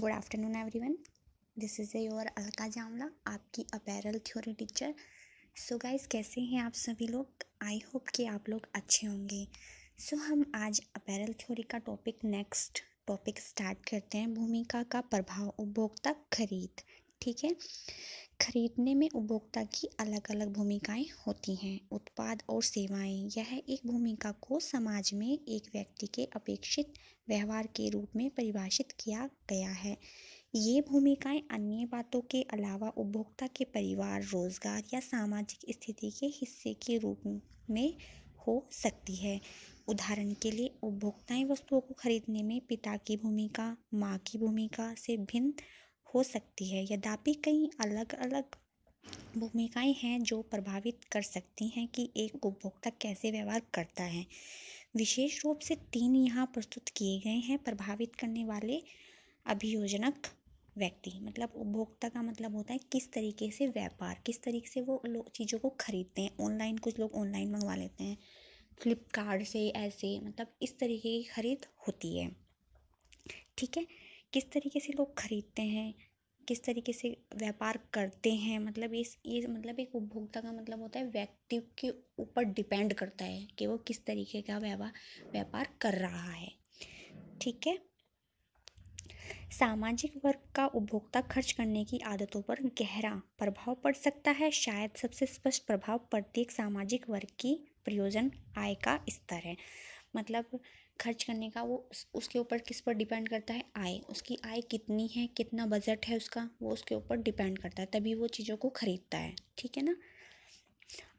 good afternoon every one this is your Alka Jamla आपकी apparel theory teacher so guys कैसे हैं आप सभी लोग आई होप कि आप लोग अच्छे होंगे सो so, हम आज अपैरल थ्योरी का टॉपिक नेक्स्ट टॉपिक स्टार्ट करते हैं भूमिका का प्रभाव उपभोक्ता खरीद ठीक है खरीदने में उपभोक्ता की अलग अलग भूमिकाएँ होती हैं उत्पाद और सेवाएँ यह एक भूमिका को समाज में एक व्यक्ति के अपेक्षित व्यवहार के रूप में परिभाषित किया गया है ये भूमिकाएँ अन्य बातों के अलावा उपभोक्ता के परिवार रोज़गार या सामाजिक स्थिति के हिस्से के रूप में हो सकती है उदाहरण के लिए उपभोक्ताएँ वस्तुओं को खरीदने में पिता की भूमिका माँ की भूमिका से भिन्न हो सकती है यद्यपि कई अलग अलग भूमिकाएँ हैं जो प्रभावित कर सकती हैं कि एक उपभोक्ता कैसे व्यवहार करता है विशेष रूप से तीन यहाँ प्रस्तुत किए गए हैं प्रभावित करने वाले अभियोजनक व्यक्ति मतलब उपभोक्ता का मतलब होता है किस तरीके से व्यापार किस तरीके से वो लोग चीज़ों को ख़रीदते हैं ऑनलाइन कुछ लोग ऑनलाइन मंगवा लेते हैं फ्लिपकार्ट से ऐसे मतलब इस तरीके की ख़रीद होती है ठीक है किस तरीके से लोग खरीदते हैं किस तरीके से व्यापार करते हैं मतलब इस ये मतलब एक उपभोक्ता का मतलब होता है व्यक्ति के ऊपर डिपेंड करता है कि वो किस तरीके का व्यापार व्यापार कर रहा है ठीक है सामाजिक वर्ग का उपभोक्ता खर्च करने की आदतों पर गहरा प्रभाव पड़ सकता है शायद सबसे स्पष्ट प्रभाव प्रत्येक सामाजिक वर्ग की प्रयोजन आय का स्तर है मतलब खर्च करने का वो उसके ऊपर किस पर डिपेंड करता है आय उसकी आय कितनी है कितना बजट है उसका वो उसके ऊपर डिपेंड करता है तभी वो चीज़ों को ख़रीदता है ठीक है ना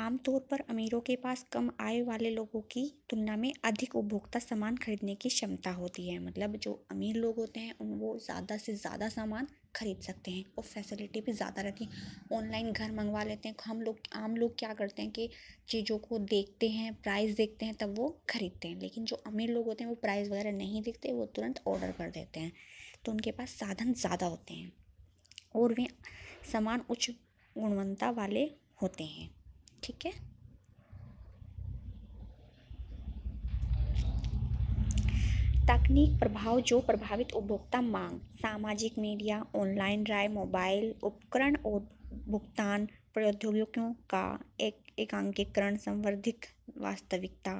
आमतौर पर अमीरों के पास कम आय वाले लोगों की तुलना में अधिक उपभोक्ता सामान खरीदने की क्षमता होती है मतलब जो अमीर लोग होते हैं उन वो ज़्यादा से ज़्यादा सामान ख़रीद सकते हैं और फैसिलिटी भी ज़्यादा रहती है ऑनलाइन घर मंगवा लेते हैं हम लोग आम लोग क्या करते हैं कि चीज़ों को देखते हैं प्राइस देखते हैं तब वो ख़रीदते हैं लेकिन जो अमीर लोग होते हैं वो प्राइस वगैरह नहीं देखते वो तुरंत ऑर्डर कर देते हैं तो उनके पास साधन ज़्यादा होते हैं और वे सामान उच्च गुणवत्ता वाले होते हैं ठीक है तकनीक प्रभाव जो प्रभावित उपभोक्ता मांग सामाजिक मीडिया ऑनलाइन राय मोबाइल उपकरण और भुगतान प्रौद्योगिकियों का एक एकांकीकरण संवर्धित वास्तविकता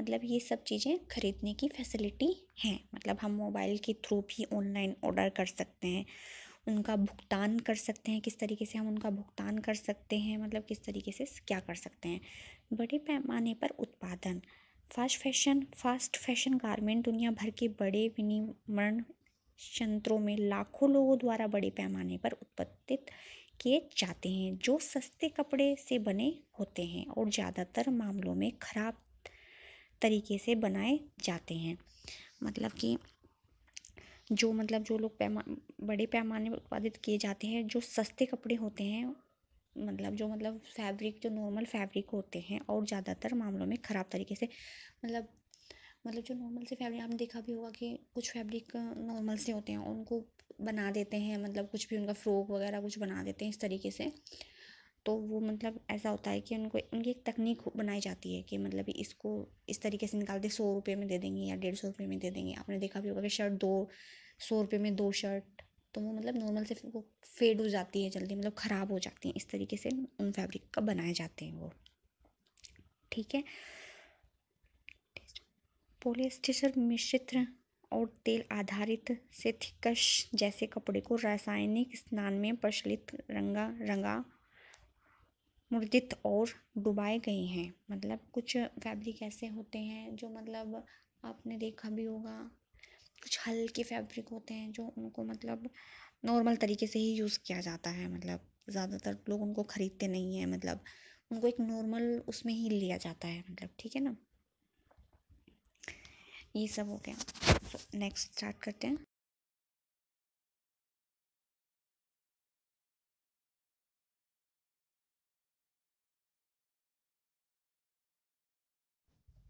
मतलब ये सब चीज़ें खरीदने की फैसिलिटी हैं मतलब हम मोबाइल के थ्रू भी ऑनलाइन ऑर्डर कर सकते हैं उनका भुगतान कर सकते हैं किस तरीके से हम उनका भुगतान कर सकते हैं मतलब किस तरीके से क्या कर सकते हैं बड़े पैमाने पर उत्पादन fast fashion fast fashion garment दुनिया भर के बड़े विनिर्माण क्षेत्रों में लाखों लोगों द्वारा बड़े पैमाने पर उत्पादित किए जाते हैं जो सस्ते कपड़े से बने होते हैं और ज़्यादातर मामलों में ख़राब तरीके से बनाए जाते हैं मतलब कि जो मतलब जो लोग पैमा बड़े पैमाने पर उत्पादित किए जाते हैं जो सस्ते कपड़े होते हैं मतलब जो मतलब फैब्रिक जो नॉर्मल फैब्रिक होते हैं और ज़्यादातर मामलों में ख़राब तरीके से मतलब मतलब जो नॉर्मल से फैब्रिक आपने देखा भी होगा कि कुछ फैब्रिक नॉर्मल से होते हैं उनको बना देते हैं मतलब कुछ भी उनका फ्रॉक वगैरह कुछ बना देते हैं इस तरीके से तो वो मतलब ऐसा होता है कि उनको उनकी एक तकनीक बनाई जाती है कि मतलब इसको इस तरीके से निकालते सौ रुपये में दे देंगे या डेढ़ सौ रुपये में दे देंगे आपने देखा भी होगा कि शर्ट दो सौ रुपये में दो शर्ट तो वो मतलब नॉर्मल से वो फेड हो जाती है जल्दी मतलब ख़राब हो जाती हैं इस तरीके से उन फैब्रिक का बनाए जाते हैं वो ठीक है पोलियस्टिसर मिश्रित और तेल आधारित से थिकश जैसे कपड़े को रासायनिक स्नान में प्रचलित रंगा रंगा मुर्दित और डुबाए गए हैं मतलब कुछ फैब्रिक ऐसे होते हैं जो मतलब आपने देखा भी होगा कुछ हल्के फैब्रिक होते हैं जो उनको मतलब नॉर्मल तरीके से ही यूज़ किया जाता है मतलब ज़्यादातर लोग उनको ख़रीदते नहीं हैं मतलब उनको एक नॉर्मल उसमें ही लिया जाता है मतलब ठीक है ना ये सब हो गया नेक्स्ट स्टार्ट करते हैं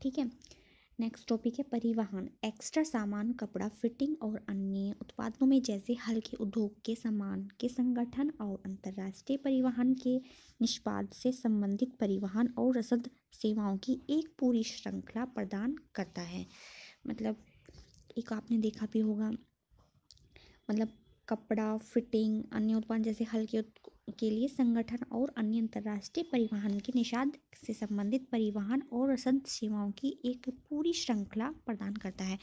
ठीक है नेक्स्ट टॉपिक है परिवहन एक्स्ट्रा सामान कपड़ा फिटिंग और अन्य उत्पादों में जैसे हल्के उद्योग के सामान के संगठन और अंतर्राष्ट्रीय परिवहन के निष्पाद से संबंधित परिवहन और रसद सेवाओं की एक पूरी श्रृंखला प्रदान करता है मतलब एक आपने देखा भी होगा मतलब कपड़ा फिटिंग अन्य उत्पाद जैसे हल्के के लिए संगठन और अन्य अंतर्राष्ट्रीय परिवहन के निषाद से संबंधित परिवहन और रसद सेवाओं की एक पूरी श्रृंखला प्रदान करता है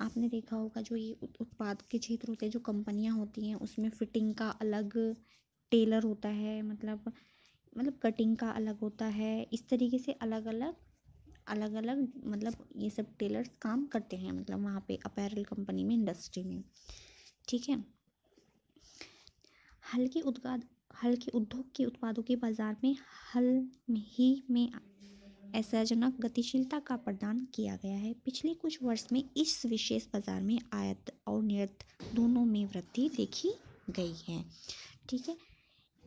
आपने देखा होगा जो ये उत्पाद के क्षेत्र होते हैं जो कंपनियां होती हैं उसमें फिटिंग का अलग टेलर होता है मतलब मतलब कटिंग का अलग होता है इस तरीके से अलग अलग अलग अलग मतलब ये सब टेलर्स काम करते हैं मतलब वहाँ पे अपैरल कंपनी में इंडस्ट्री में ठीक है हल्के उत्पाद हल्के उद्योग के उत्पादों के बाजार में हल ही में असहजनक गतिशीलता का प्रदान किया गया है पिछले कुछ वर्ष में इस विशेष बाजार में आयत और निर्यात दोनों में वृद्धि देखी गई है ठीक है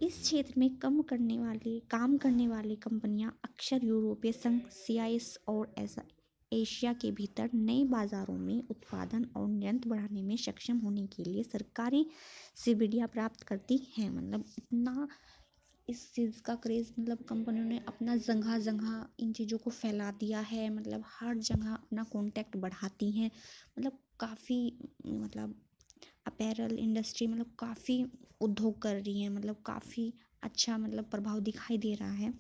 इस क्षेत्र में कम करने वाले काम करने वाली कंपनियां अक्सर यूरोपीय संघ सी और ऐसा एशिया के भीतर नए बाज़ारों में उत्पादन और निरंतर बढ़ाने में सक्षम होने के लिए सरकारी स्वीकृतियाँ प्राप्त करती हैं मतलब इतना इस चीज़ का क्रेज़ मतलब कंपनियों ने अपना जगह जगह इन चीज़ों को फैला दिया है मतलब हर जगह अपना कॉन्टैक्ट बढ़ाती हैं मतलब काफ़ी मतलब अपैरल इंडस्ट्री मतलब काफ़ी उद्योग कर रही है मतलब काफ़ी अच्छा मतलब प्रभाव दिखाई दे रहा है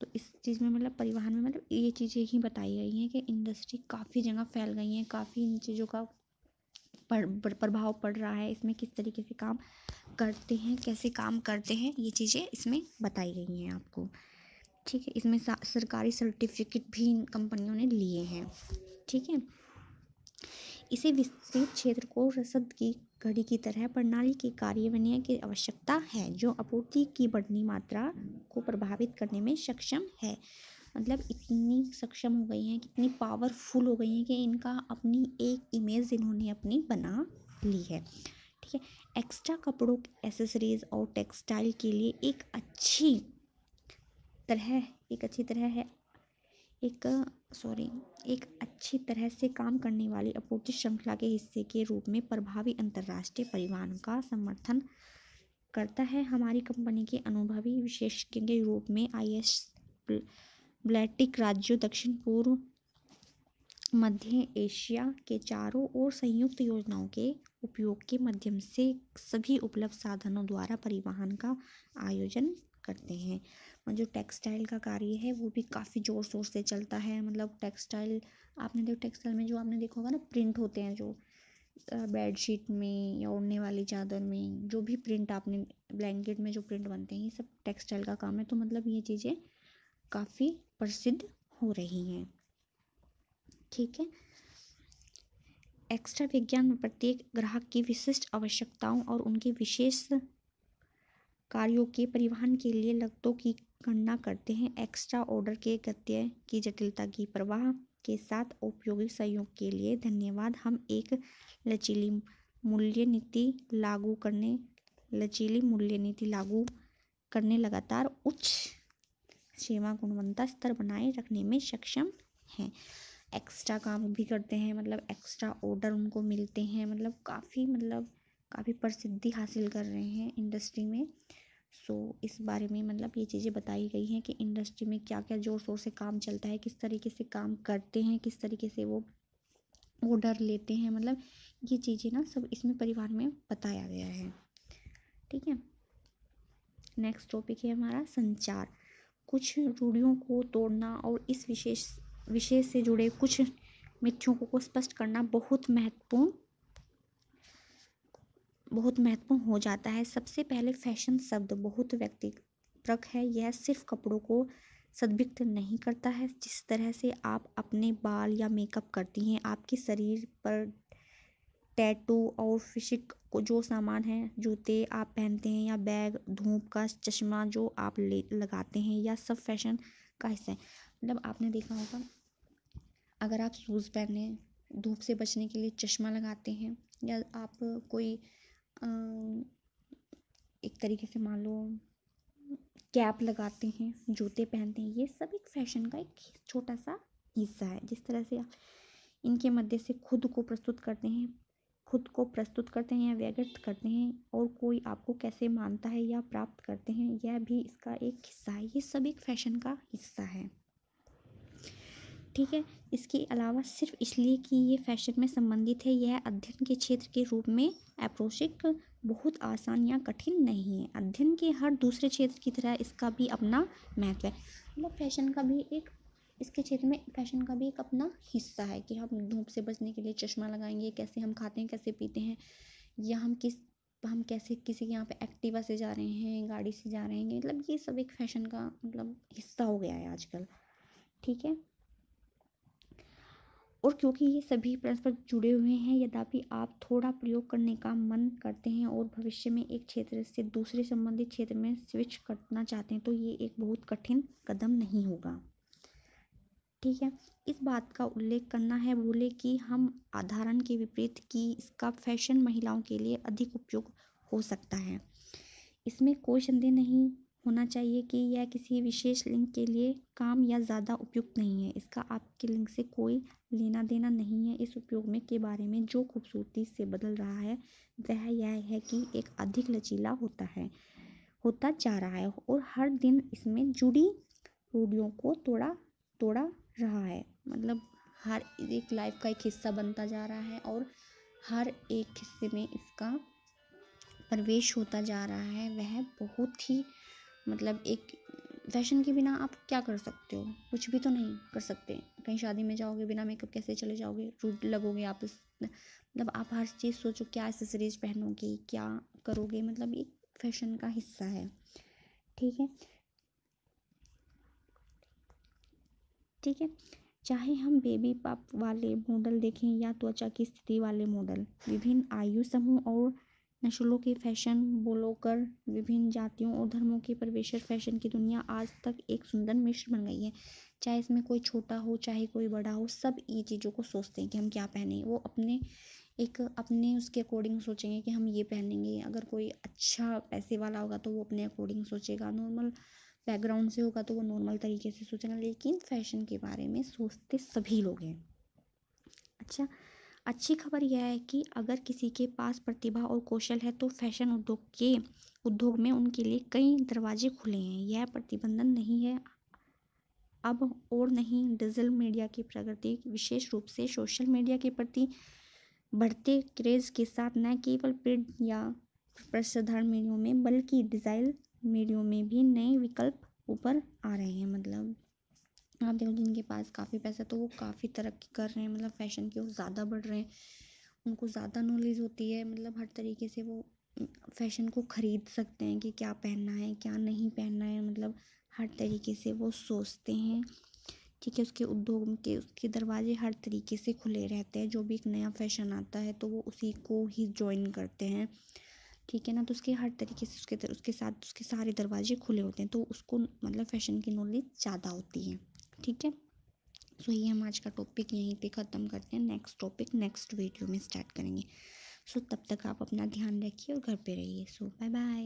तो इस चीज़ में मतलब परिवहन में मतलब ये चीज़ें ही बताई गई हैं कि इंडस्ट्री काफ़ी जगह फैल गई हैं काफ़ी इन चीज़ों का प्रभाव पड़ रहा है इसमें किस तरीके से काम करते हैं कैसे काम करते हैं ये चीज़ें इसमें बताई गई हैं आपको ठीक है इसमें सरकारी सर्टिफिकेट भी इन कंपनियों ने लिए हैं ठीक है इसे विस्तृत क्षेत्र को रसद की घड़ी की तरह प्रणाली के कार्य की आवश्यकता है जो आपूर्ति की बढ़नी मात्रा को प्रभावित करने में सक्षम है मतलब इतनी सक्षम हो गई हैं कितनी पावरफुल हो गई हैं कि इनका अपनी एक इमेज इन्होंने अपनी बना ली है ठीक है एक्स्ट्रा कपड़ों एसेसरीज और टेक्सटाइल के लिए एक अच्छी तरह एक अच्छी तरह है एक सॉरी एक अच्छी तरह से काम करने वाली आपूर्ति श्रृंखला के हिस्से के रूप में प्रभावी अंतर्राष्ट्रीय परिवहन का समर्थन करता है हमारी कंपनी के अनुभवी विशेषज्ञ के रूप में आई एस ब्लैटिक राज्यों दक्षिण पूर्व मध्य एशिया के चारों ओर संयुक्त योजनाओं के उपयोग के माध्यम से सभी उपलब्ध साधनों द्वारा परिवहन का आयोजन करते हैं जो टेक्सटाइल का कार्य है वो भी काफ़ी ज़ोर शोर से चलता है मतलब टेक्सटाइल आपने देखो टेक्सटाइल में जो आपने देखा होगा ना प्रिंट होते हैं जो बेडशीट में या ओढ़ने वाली चादर में जो भी प्रिंट आपने ब्लैंकेट में जो प्रिंट बनते हैं ये सब टेक्सटाइल का काम है तो मतलब ये चीज़ें काफ़ी प्रसिद्ध हो रही हैं ठीक है एक्स्ट्रा विज्ञान में प्रत्येक ग्राहक की विशिष्ट आवश्यकताओं और उनके विशेष कार्यों के परिवहन के लिए लागतों की गणना करते हैं एक्स्ट्रा ऑर्डर के गत्य की जटिलता की प्रवाह के साथ उपयोगी सहयोग के लिए धन्यवाद हम एक लचीली मूल्य नीति लागू करने लचीली मूल्य नीति लागू करने लगातार उच्च सेवा गुणवत्ता स्तर बनाए रखने में सक्षम हैं एक्स्ट्रा काम भी करते हैं मतलब एक्स्ट्रा ऑर्डर उनको मिलते हैं मतलब काफ़ी मतलब काफ़ी प्रसिद्धि हासिल कर रहे हैं इंडस्ट्री में सो so, इस बारे में मतलब ये चीज़ें बताई गई हैं कि इंडस्ट्री में क्या क्या ज़ोर शोर से काम चलता है किस तरीके से काम करते हैं किस तरीके से वो ऑर्डर लेते हैं मतलब ये चीज़ें ना सब इसमें परिवार में बताया गया है ठीक है नेक्स्ट टॉपिक है हमारा संचार कुछ रूढ़ियों को तोड़ना और इस विशेष विषय से जुड़े कुछ मिथ्यों को स्पष्ट करना बहुत महत्वपूर्ण बहुत महत्वपूर्ण हो जाता है सबसे पहले फैशन शब्द बहुत व्यक्तिपरक है यह सिर्फ कपड़ों को सदभिक्त नहीं करता है जिस तरह से आप अपने बाल या मेकअप करती हैं आपके शरीर पर टैटू और फिशिक को जो सामान है जूते आप पहनते हैं या बैग धूप का चश्मा जो आप ले लगाते हैं या सब फैशन का हिस्सा है मतलब आपने देखा होगा अगर आप शूज़ पहने धूप से बचने के लिए चश्मा लगाते हैं या आप कोई एक तरीके से मान लो कैप लगाते हैं जूते पहनते हैं ये सब एक फैशन का एक छोटा सा हिस्सा है जिस तरह से आप इनके मध्य से खुद को प्रस्तुत करते हैं खुद को प्रस्तुत करते हैं या व्यक्त करते हैं और कोई आपको कैसे मानता है या प्राप्त करते हैं यह भी इसका एक हिस्सा है ये सब एक फैशन का हिस्सा है ठीक है इसके अलावा सिर्फ इसलिए कि ये फैशन में संबंधित है यह अध्ययन के क्षेत्र के रूप में अप्रोशिक बहुत आसान या कठिन नहीं है अध्ययन के हर दूसरे क्षेत्र की तरह इसका भी अपना महत्व है मतलब फैशन का भी एक इसके क्षेत्र में फैशन का भी एक अपना हिस्सा है कि हम धूप से बचने के लिए चश्मा लगाएंगे कैसे हम खाते हैं कैसे पीते हैं या हम किस हम कैसे किसी के यहाँ पे एक्टिवा से जा रहे हैं गाड़ी से जा रहे हैं मतलब ये सब एक फैशन का मतलब हिस्सा हो गया है आजकल ठीक है और क्योंकि ये सभी परस्पर जुड़े हुए हैं यद्यपि आप थोड़ा प्रयोग करने का मन करते हैं और भविष्य में एक क्षेत्र से दूसरे संबंधित क्षेत्र में स्विच करना चाहते हैं तो ये एक बहुत कठिन कदम नहीं होगा ठीक है इस बात का उल्लेख करना है भूले कि हम आधारण के विपरीत कि इसका फैशन महिलाओं के लिए अधिक उपयोग हो सकता है इसमें कोई संदेह नहीं होना चाहिए कि यह किसी विशेष लिंग के लिए काम या ज़्यादा उपयुक्त नहीं है इसका आपके लिंग से कोई लेना देना नहीं है इस उपयोग में के बारे में जो खूबसूरती से बदल रहा है वह यह है कि एक अधिक लचीला होता है होता जा रहा है और हर दिन इसमें जुड़ी रूढ़ियों को तोड़ा तोड़ा रहा है मतलब हर एक लाइफ का एक हिस्सा बनता जा रहा है और हर एक हिस्से में इसका प्रवेश होता जा रहा है वह बहुत ही मतलब एक फैशन के बिना आप क्या कर सकते हो कुछ भी तो नहीं कर सकते कहीं शादी में जाओगे बिना मेकअप कैसे चले जाओगे रूट लगोगे आप इस मतलब आप हर चीज़ सोचो क्या एसेसरीज पहनोगे क्या करोगे मतलब एक फैशन का हिस्सा है ठीक है ठीक है चाहे हम बेबी पाप वाले मॉडल देखें या त्वचा की स्थिति वाले मॉडल विभिन्न आयु समूह और नस्लों के फैशन बोलोकर विभिन्न जातियों और धर्मों के प्रवेश फैशन की दुनिया आज तक एक सुंदर मिश्र बन गई है चाहे इसमें कोई छोटा हो चाहे कोई बड़ा हो सब ये चीज़ों को सोचते हैं कि हम क्या पहने वो अपने एक अपने उसके अकॉर्डिंग सोचेंगे कि हम ये पहनेंगे अगर कोई अच्छा पैसे वाला होगा तो वो अपने अकॉर्डिंग सोचेगा नॉर्मल बैकग्राउंड से होगा तो वो नॉर्मल तरीके से सोचेगा लेकिन फैशन के बारे में सोचते सभी लोग हैं अच्छा अच्छी खबर यह है कि अगर किसी के पास प्रतिभा और कौशल है तो फैशन उद्योग के उद्योग में उनके लिए कई दरवाजे खुले हैं यह प्रतिबंधन नहीं है अब और नहीं डिजिटल मीडिया की प्रगति विशेष रूप से सोशल मीडिया के प्रति बढ़ते क्रेज़ के साथ न केवल प्रिंट या प्रसाधारण मीडियो में बल्कि डिजाइल मीडियो में भी नए विकल्प ऊपर आ रहे हैं मतलब आप देखो जिनके पास काफ़ी पैसा तो वो काफ़ी तरक्की कर रहे हैं मतलब फ़ैशन की ओर ज़्यादा बढ़ रहे हैं उनको ज़्यादा नॉलेज होती है मतलब हर तरीके से वो फैशन को ख़रीद सकते हैं कि क्या पहनना है क्या नहीं पहनना है मतलब हर तरीके से वो सोचते हैं ठीक है उसके उद्योग के उसके दरवाजे हर तरीके से खुले रहते हैं जो भी एक नया फैशन आता है तो वो उसी को ही ज्वाइन करते हैं ठीक है ना तो उसके हर तरीके से उसके उसके साथ उसके सारे दरवाजे खुले होते हैं तो उसको मतलब फैशन की नॉलेज ज़्यादा होती है ठीक है सो ये हम आज का टॉपिक यहीं पे ख़त्म करते हैं नेक्स्ट टॉपिक नेक्स्ट वीडियो में स्टार्ट करेंगे सो तब तक आप अपना ध्यान रखिए और घर पे रहिए सो बाय बाय